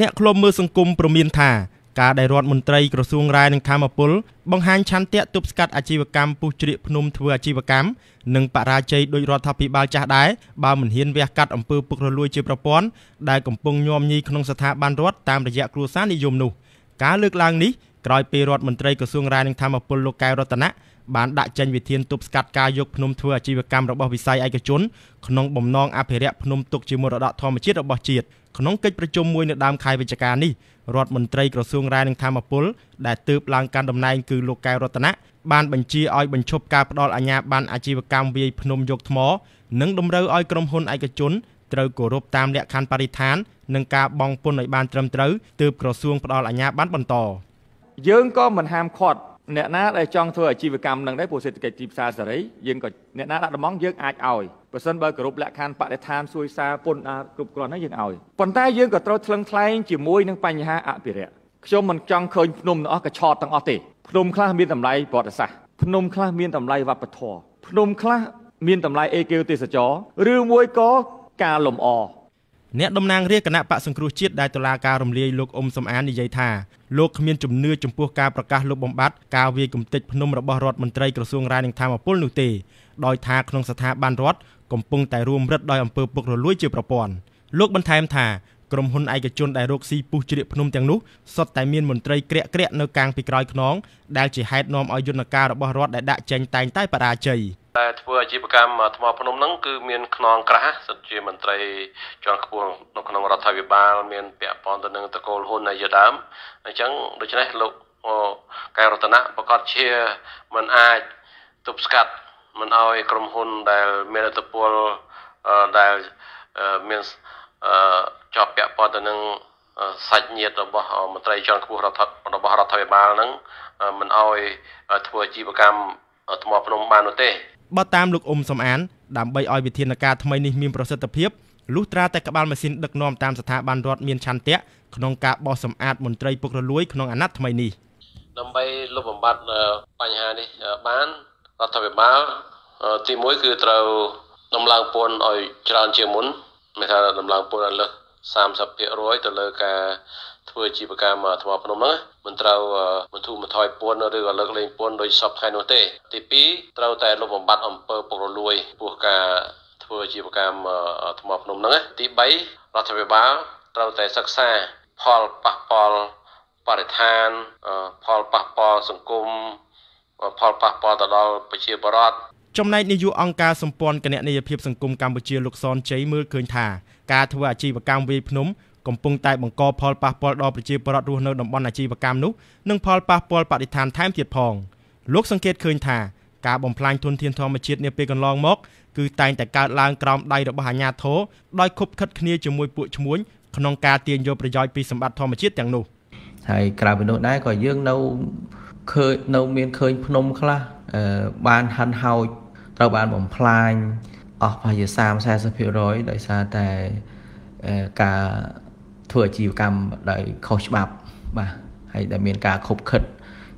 អ្នកឃ្លាំមើលសង្គមប្រមានថាការដែលរដ្ឋមន្ត្រីក្រសួងរាយនឹងធម្មពលបង្ហាញឆន្ទៈទប់ស្កាត់អាជីវកម្មពុះជ្រៀកភ្នំធ្វើអាជីវកម្មនិងបរាជ័យដោយរដ្ឋាភិបាលចាស់ដែរបើមិនហ៊ានវះកាត់អំពើពុករលួយជាប្រព័ន្ធដែលកំពុងញោមញីក្នុងស្ថាប័នរដ្ឋតាមរយៈគ្រួសារនិយមនោះការលើកឡើងនេះក្រោយពេលរដ្ឋមន្ត្រីក្រសួងរាយនឹងធម្មពលលោកកែវរតនៈបានដាក់ចេញវិធានទប់ស្កាត់ការយកភ្នំធ្វើអាជីវកម្មរបស់វិស័យឯកជនក្នុងបំណងអភិរក្សភ្នំទុកជាមរតកធម្មជាតិរបស់ជាតិក្នុងកិច្ចប្រជុំមួយនៅដើមខែវិច្ឆិកានេះរដ្ឋមន្ត្រីក្រសួងរាយនឹងធម្មពលដែលទើបឡើងកាន់តំណែងគឺលោកកែវរតនៈបានបញ្ជាឲ្យបញ្ឈប់ការផ្ដល់អាជ្ញាប័ណ្ណអាជីវកម្មវាយភ្នំយកថ្ម និងតម្រូវឲ្យក្រុមហ៊ុនឯកជនត្រូវគោរពតាមលក្ខខណ្ឌបរិស្ថាននិងការបង់ពន្ធឲ្យបានត្រឹមត្រូវទើបក្រសួងផ្ដល់អាជ្ញាប័ណ្ណបន្តយើងក៏មិនហាមឃាត់អ្នកណាដែលចង់ធ្វើអាជីវកម្មនឹងដែរព្រោះសេដ្ឋកិច្ចទីផ្សារសេរីយើងក៏អ្នកណាដាក់ដំងយើងអាចឲ្យបើសិនបើគោរពលក្ខខណ្ឌបរិស្ថានសួយសារពន្ធគ្រប់គ្រាន់ហើយយើងឲ្យប៉ុន្តែយើងក៏ត្រូវថ្លឹងថ្លែងជាមួយនឹងបញ្ហាអភិរក្សខ្ញុំមិនចង់ឃើញភ្នំទាំងអស់កឆោតទាំងអស់ទេភ្នំខ្លះមានតម្លៃប្រវត្តិសាស្ត្រភ្នំខ្លះមានតម្លៃវប្បធម៌ភ្នំខ្លះមានតម្លៃអេកេវទេសចរឬមួយក៏ការលំអអ្នកតំណាងរាជគណៈបកសង្គ្រោះជាតិដែលតុលាការរំលាយលោកអ៊ុំសំអាននិយាយថាលោកគ្មានជំនឿចំពោះការប្រកាសលុបបំបាត់ការវាយគំទេចភ្នំរបស់រដ្ឋមន្ត្រីក្រសួងរាយនឹងធម្មពលនោះទេដោយថាក្នុងស្ថាប័នរដ្ឋកំពុងតែរួមរឹតដោយអំពើពុករលួយជាប្រព័ន្ធលោកបន្ថែមថាក្រុមហ៊ុនឯកជនដែលរកស៊ីពុះជ្រៀកភ្នំទាំងនោះសុទ្ធតែមានមន្ត្រីក្រាក់ក្រាក់នៅកາງពីក្រោយខ្នង ដែលជាហេតុនាំឲ្យយន្តការរបស់រដ្ឋដែលដាក់ចេញតែងតែបរាជ័យ។តែធ្វើអាជីវកម្មថ្មភ្នំហ្នឹងគឺមានខ្នងក្រាស់សិតជាមន្ត្រីជាន់ខ្ពស់នៅក្នុងរដ្ឋាភិបាល មានពាក់ព័ន្ធទៅនឹងតកូលហ៊ុនហើយជាដើមអញ្ចឹងដូច្នេះលោកកែរតនៈប្រកាសជាមិនអាចទប់ស្កាត់មិនអោយក្រុមហ៊ុនដែលមានឥទ្ធិពលដែលមានជាប់ពាក់ព័ន្ធទៅនឹងសាច់ញាតិរបស់មន្ត្រីជាន់ខ្ពស់រដ្ឋរបស់រដ្ឋាភិបាលហ្នឹងមិនអោយធ្វើអាជីវកម្មថ្មភ្នំបាននោះទេបើតាមលោកអ៊ុំសំអានដើម្បីឲ្យវិធានការថ្មីនេះមានប្រសិទ្ធភាពលុះត្រាតែក្បាលម៉ាស៊ីនដឹកនាំតាមស្ថាប័នរដ្ឋមានឆន្ទៈក្នុងការបោះសម្អាតមន្ត្រីពុករលួយក្នុងអាណត្តិថ្មីនេះដើម្បីលុបបំបាត់បញ្ហានេះបានរដ្ឋាភិបាលទី1គឺត្រូវដំឡើងពន្ធឲ្យច្រើនជាងមុនមានថាដំឡើងពន្ធឲ្យលើស30%ទៅលើការធ្វើជាប្រកម្មថ្មភ្នំហ្នឹងមិនត្រូវមិនទូមិនថយពន្ធឬក៏លើកលែងពន្ធដោយសពថ្ងៃនោះទេ ទី2ត្រូវតែលុបបំបាត់អំពើពុករលួយពោះការធ្វើជាប្រកម្មថ្មភ្នំហ្នឹងទី3រដ្ឋាភិបាលត្រូវតែសិក្សាផលប៉ះពាល់បរិស្ថានផលប៉ះពាល់សង្គមផលប៉ះពាល់ទៅដល់ប្រជាពលរដ្ឋចំណែកនាយកអង្គការសម្ព័ន្ធគណនេយ្យភាពសង្គមកម្ពុជាលោកសនជ័យមើលឃើញថា ការធ្វើអាជីវកម្មវាយភ្នំកំពុងតែបង្កផលប៉ះពាល់ដល់ប្រជាពលរដ្ឋរស់នៅតំបន់អាជីវកម្មនោះនិងផលប៉ះពាល់បរិស្ថានថែមទៀតផងលោកសង្កេតឃើញថាការបំផ្លាញធនធានធម្មជាតិនាពេលកន្លងមកគឺតែងតែកើតឡើងក្រោមដៃរបស់អាជ្ញាធរដោយខុបខិតគ្នាជាមួយពួកឈ្មួញក្នុងការទាញយកប្រយោជន៍ពីសម្បត្តិធម្មជាតិទាំងនោះហើយក្រៅពីនោះដែរក៏យើងនៅឃើញនៅមានឃើញភ្នំខ្លះបានហិនហោចត្រូវបានបំផ្លាញអស់ប្រហែលជា30 40%ដោយសារតែការធ្វើអាជីវកម្មដោយខុសច្បាប់បាទហើយដែលមានការខົບខិត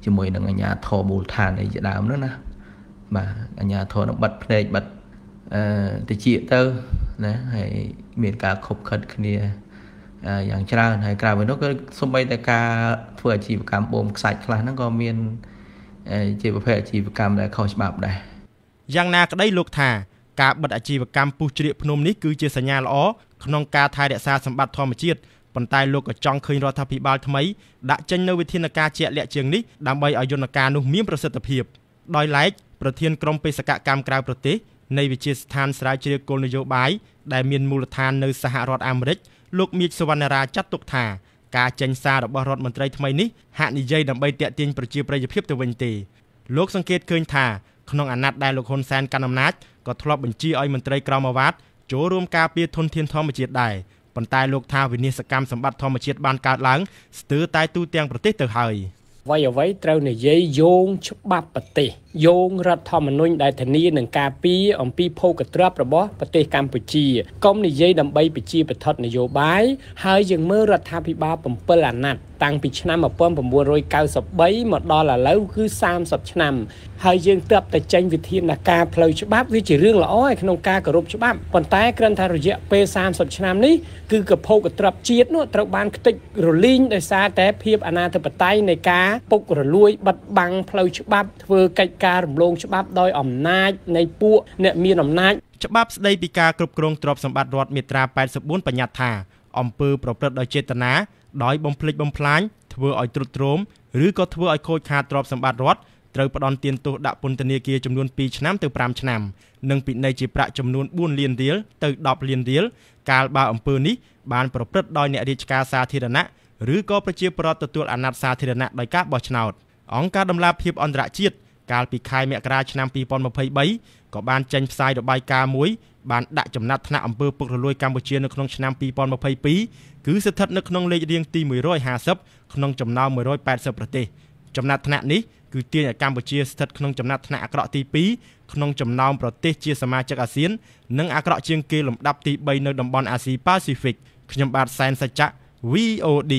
ជាមួយនឹងអាជ្ញាធរមូលដ្ឋានអីជាដើមនោះណាបាទអាជ្ញាធរនឹងបិទភ្នែកបិទអឺតិចទៅណាហើយមានការខົບខិតគ្នាយ៉ាងច្រើនហើយក្រៅពីនោះគឺសំបីតែការធ្វើអាជីវកម្មបូមខ្សាច់ខ្លះហ្នឹងក៏មានជាប្រភេទអាជីវកម្មដែលខុសច្បាប់ដែរយ៉ាងណាក្តីលោកថា ការបិទអាជីវកម្មពុះជ្រៀកភ្នំនេះគឺជាសញ្ញាល្អក្នុងការថែរក្សាសម្បត្តិធម្មជាតិប៉ុន្តែលោកក៏ចង់ឃើញរដ្ឋាភិបាលថ្មីដាក់ចេញនូវវិធានការជាក់លាក់ជាងនេះដើម្បីឲ្យយន្តការនោះមានប្រសិទ្ធភាពដោយឡែកប្រធានក្រុមបេសកកម្មក្រៅប្រទេសនៃវិជាស្ថានស្រាវជ្រាវគោលនយោបាយដែលមានមូលដ្ឋាននៅសហរដ្ឋអាមេរិកលោកមៀកសវណ្ណារាចាត់ទុកថាការចេញសាររបស់រដ្ឋមន្ត្រីថ្មីនេះហាក់និយាយដើម្បីទាក់ទាញប្រជាប្រិយភាពទៅវិញទេលោកសង្កេតឃើញថាក្នុងអាណត្តិដែលលោកហ៊ុនសែនកាន់អំណាចក៏ធ្លាប់បញ្ជាឲ្យមន្ត្រីក្រមអាវ៉ាត់ចូលរួមការពារធនធានធម្មជាតិដែរប៉ុន្តែលោកថាវិនាសកម្មសម្បត្តិធម្មជាតិបានកើតឡើងស្ទើរតែទូទាំងប្រទេសទៅហើយអ្វីអ្វីត្រូវនិយាយយោងច្បាប់ប្រទេសយោងរដ្ឋធម្មនុញ្ញដែលធានានឹងការពីអំពីភោគទ្រព្យរបស់ប្រទេសកម្ពុជាកុំនិយាយដើម្បីប្រជាប្រថុតនយោបាយហើយយើងមើលរដ្ឋាភិបាល7អាណត្តិតាំងពីឆ្នាំ1993មកដល់ឥឡូវគឺ30ឆ្នាំហើយយើងទើបតែចេញវិធានការផ្លូវច្បាប់វាជារឿងល្អឯក្នុងការគោរពច្បាប់ប៉ុន្តែគ្រាន់តែរយៈពេល30ឆ្នាំនេះគឺកភោគកត្របជាតិនោះត្រូវបានខ្ទេចរលីងដោយសារតែភាពអនាធិបតេយ្យនៃការពុករលួយបិទបាំងផ្លូវច្បាប់ធ្វើកិច្ចការរំលងច្បាប់ ដោយអំណាចនៃពួកអ្នកមានអំណាចច្បាប់ស្ដីពីការគ្រប់គ្រងទ្រព្យសម្បត្តិរដ្ឋមាត្រា84បញ្ញត្តិថាអំពើប្រព្រឹត្តដោយចេតនាដោយបំភ្លេចបំផ្លាញធ្វើឲ្យទ្រុឌទ្រោមឬក៏ធ្វើឲ្យខូចខាតទ្រព្យសម្បត្តិរដ្ឋត្រូវផ្ដន់ទានទោសដាក់ពន្ធនាគារចំនួន2ឆ្នាំទៅ5ឆ្នាំនិងពិន័យជាប្រាក់ចំនួន4លានរៀលទៅ10លានរៀលកាលបើអំពើនេះបានប្រព្រឹត្តដោយអ្នករាជការសាធារណៈឬក៏ប្រជាពលរដ្ឋទទួលអាណត្តិសាធារណៈដោយការបោះឆ្នោតអង្គការដំឡាភិបអន្តរជាតិកាលពីខែមករាឆ្នាំ2023ក៏បានចេញផ្សាយរបាយការណ៍មួយបានដាក់ចំណាត់ថ្នាក់អំពើពុករលួយកម្ពុជានៅក្នុងឆ្នាំ2022គឺស្ថិតនៅក្នុងលេខរៀងទី150ក្នុងចំណោម180ប្រទេសចំណាត់ថ្នាក់នេះគឺទាញឲ្យកម្ពុជាស្ថិតក្នុងចំណាត់ថ្នាក់អាក្រក់ទី2ក្នុងចំណោមប្រទេសជាសមាជិកអាស៊ាន និងអាក្រក់ជាងគេលំដាប់ទី3នៅតំបន់អាស៊ីប៉ាស៊ីហ្វិកខ្ញុំបាទសែនសច្ចៈ VOD